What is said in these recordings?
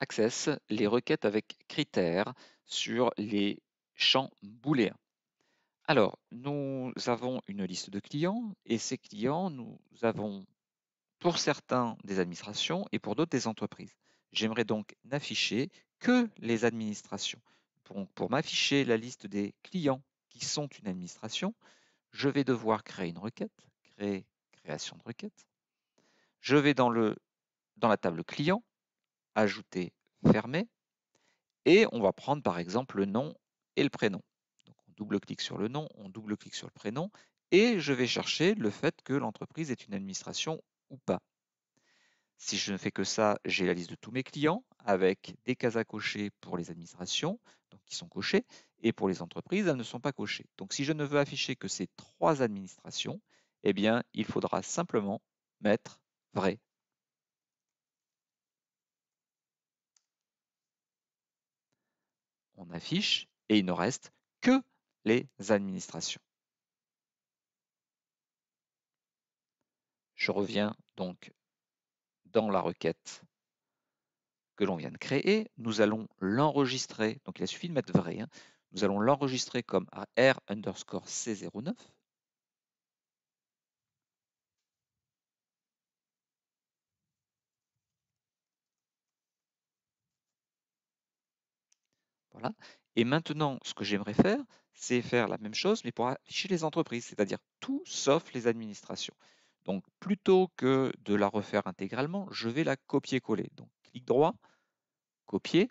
access les requêtes avec critères sur les champs booléens. Alors, nous avons une liste de clients et ces clients, nous avons pour certains des administrations et pour d'autres des entreprises. J'aimerais donc n'afficher que les administrations. Pour, pour m'afficher la liste des clients qui sont une administration, je vais devoir créer une requête, créer création de requête. Je vais dans, le, dans la table client ajouter, fermer, et on va prendre par exemple le nom et le prénom. Donc on double-clique sur le nom, on double-clique sur le prénom, et je vais chercher le fait que l'entreprise est une administration ou pas. Si je ne fais que ça, j'ai la liste de tous mes clients avec des cases à cocher pour les administrations, donc qui sont cochées, et pour les entreprises, elles ne sont pas cochées. Donc si je ne veux afficher que ces trois administrations, eh bien, il faudra simplement mettre vrai on affiche et il ne reste que les administrations. Je reviens donc dans la requête que l'on vient de créer. Nous allons l'enregistrer, donc il a suffi de mettre vrai, hein. nous allons l'enregistrer comme R underscore C09 Voilà. Et maintenant, ce que j'aimerais faire, c'est faire la même chose, mais pour afficher les entreprises, c'est-à-dire tout sauf les administrations. Donc, plutôt que de la refaire intégralement, je vais la copier-coller. Donc, clic droit, copier,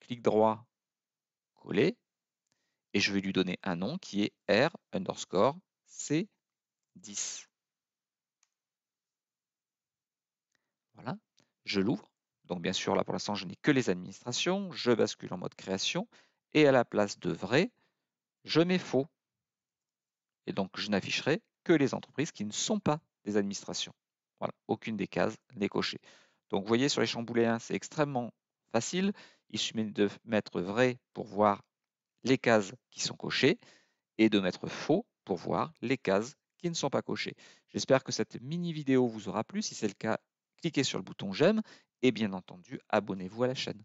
clic droit, coller, et je vais lui donner un nom qui est R underscore C10. Voilà, je l'ouvre. Donc bien sûr, là pour l'instant, je n'ai que les administrations, je bascule en mode création, et à la place de vrai, je mets faux. Et donc je n'afficherai que les entreprises qui ne sont pas des administrations. Voilà, aucune des cases n'est cochée. Donc vous voyez, sur les chambouléens, c'est extrêmement facile. Il suffit de mettre vrai pour voir les cases qui sont cochées et de mettre faux pour voir les cases qui ne sont pas cochées. J'espère que cette mini vidéo vous aura plu. Si c'est le cas, cliquez sur le bouton j'aime et bien entendu abonnez-vous à la chaîne.